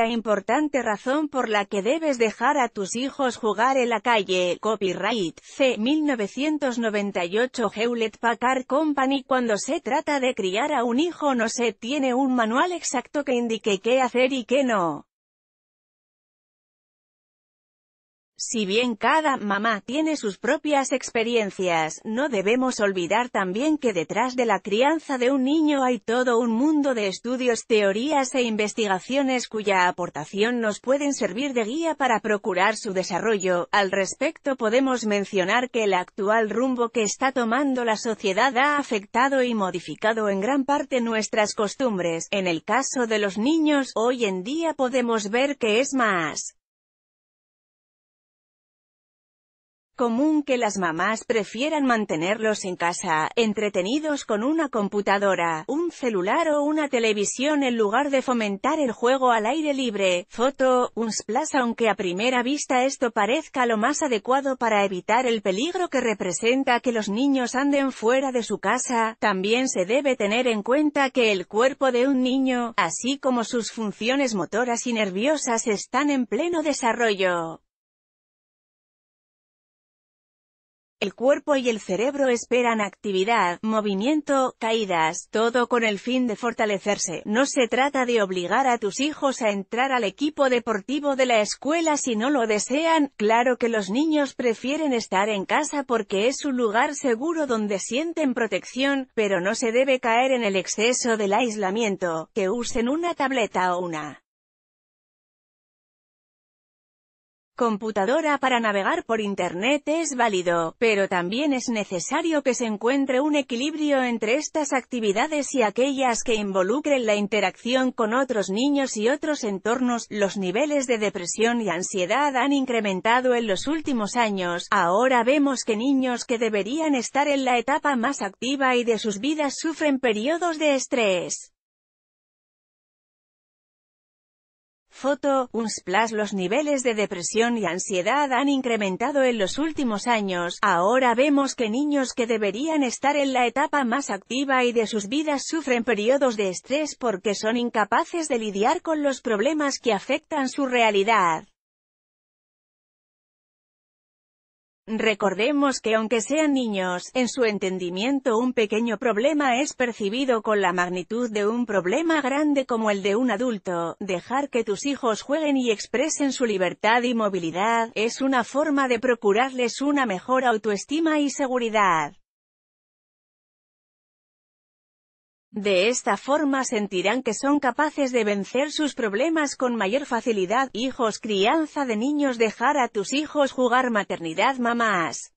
la importante razón por la que debes dejar a tus hijos jugar en la calle. Copyright C. 1998 Hewlett Packard Company Cuando se trata de criar a un hijo no se tiene un manual exacto que indique qué hacer y qué no. Si bien cada mamá tiene sus propias experiencias, no debemos olvidar también que detrás de la crianza de un niño hay todo un mundo de estudios, teorías e investigaciones cuya aportación nos pueden servir de guía para procurar su desarrollo. Al respecto podemos mencionar que el actual rumbo que está tomando la sociedad ha afectado y modificado en gran parte nuestras costumbres. En el caso de los niños, hoy en día podemos ver que es más común que las mamás prefieran mantenerlos en casa, entretenidos con una computadora, un celular o una televisión en lugar de fomentar el juego al aire libre. Foto, un aunque a primera vista esto parezca lo más adecuado para evitar el peligro que representa que los niños anden fuera de su casa, también se debe tener en cuenta que el cuerpo de un niño, así como sus funciones motoras y nerviosas están en pleno desarrollo. El cuerpo y el cerebro esperan actividad, movimiento, caídas, todo con el fin de fortalecerse. No se trata de obligar a tus hijos a entrar al equipo deportivo de la escuela si no lo desean. Claro que los niños prefieren estar en casa porque es un lugar seguro donde sienten protección, pero no se debe caer en el exceso del aislamiento, que usen una tableta o una computadora para navegar por Internet es válido, pero también es necesario que se encuentre un equilibrio entre estas actividades y aquellas que involucren la interacción con otros niños y otros entornos. Los niveles de depresión y ansiedad han incrementado en los últimos años. Ahora vemos que niños que deberían estar en la etapa más activa y de sus vidas sufren periodos de estrés. Foto, Unsplash Los niveles de depresión y ansiedad han incrementado en los últimos años, ahora vemos que niños que deberían estar en la etapa más activa y de sus vidas sufren periodos de estrés porque son incapaces de lidiar con los problemas que afectan su realidad. Recordemos que aunque sean niños, en su entendimiento un pequeño problema es percibido con la magnitud de un problema grande como el de un adulto. Dejar que tus hijos jueguen y expresen su libertad y movilidad, es una forma de procurarles una mejor autoestima y seguridad. De esta forma sentirán que son capaces de vencer sus problemas con mayor facilidad. Hijos, crianza de niños, dejar a tus hijos jugar maternidad, mamás.